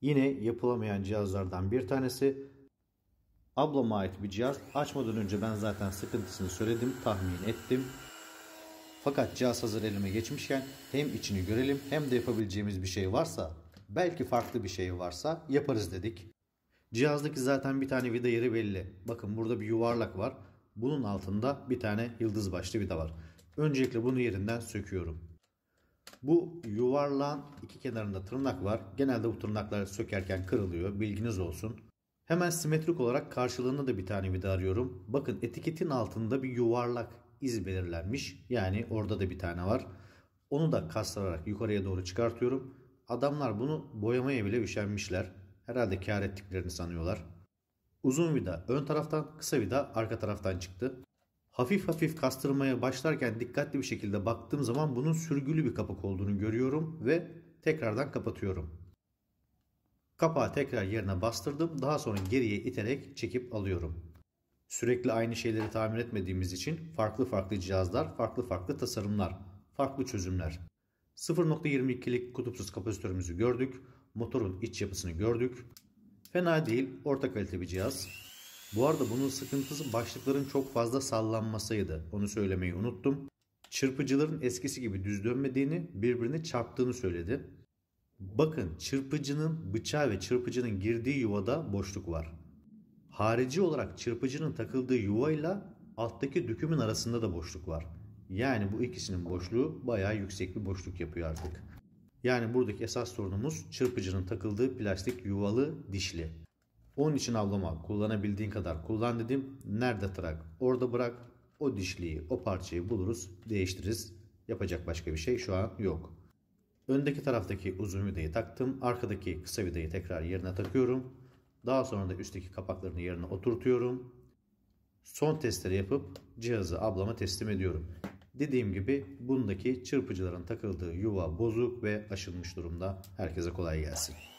Yine yapılamayan cihazlardan bir tanesi. Ablama ait bir cihaz. Açmadan önce ben zaten sıkıntısını söyledim, tahmin ettim. Fakat cihaz hazır elime geçmişken hem içini görelim hem de yapabileceğimiz bir şey varsa, belki farklı bir şey varsa yaparız dedik. Cihazdaki zaten bir tane vida yeri belli. Bakın burada bir yuvarlak var. Bunun altında bir tane yıldız başlı vida var. Öncelikle bunu yerinden söküyorum. Bu yuvarlan iki kenarında tırnak var. Genelde bu tırnaklar sökerken kırılıyor. Bilginiz olsun. Hemen simetrik olarak karşılığında da bir tane vida arıyorum. Bakın etiketin altında bir yuvarlak iz belirlenmiş. Yani orada da bir tane var. Onu da kastararak yukarıya doğru çıkartıyorum. Adamlar bunu boyamaya bile üşenmişler. Herhalde kar ettiklerini sanıyorlar. Uzun vida ön taraftan, kısa vida arka taraftan çıktı hafif hafif kastırmaya başlarken dikkatli bir şekilde baktığım zaman bunun sürgülü bir kapak olduğunu görüyorum ve tekrardan kapatıyorum. Kapağı tekrar yerine bastırdım. Daha sonra geriye iterek çekip alıyorum. Sürekli aynı şeyleri tamir etmediğimiz için farklı farklı cihazlar, farklı farklı tasarımlar, farklı çözümler. 0.22'lik kutupsuz kapasitörümüzü gördük. Motorun iç yapısını gördük. Fena değil, orta kalite bir cihaz. Bu arada bunun sıkıntısı başlıkların çok fazla sallanmasıydı. Onu söylemeyi unuttum. Çırpıcıların eskisi gibi düz dönmediğini, birbirini çarptığını söyledi. Bakın çırpıcının bıçağı ve çırpıcının girdiği yuvada boşluk var. Harici olarak çırpıcının takıldığı yuvayla alttaki dökümün arasında da boşluk var. Yani bu ikisinin boşluğu bayağı yüksek bir boşluk yapıyor artık. Yani buradaki esas sorunumuz çırpıcının takıldığı plastik yuvalı dişli. Onun için avlama kullanabildiğin kadar kullan dedim. Nerede tarak orada bırak. O dişliği o parçayı buluruz değiştiririz. Yapacak başka bir şey şu an yok. Öndeki taraftaki uzun vidayı taktım. Arkadaki kısa vidayı tekrar yerine takıyorum. Daha sonra da üstteki kapaklarını yerine oturtuyorum. Son testleri yapıp cihazı ablama teslim ediyorum. Dediğim gibi bundaki çırpıcıların takıldığı yuva bozuk ve aşılmış durumda. Herkese kolay gelsin.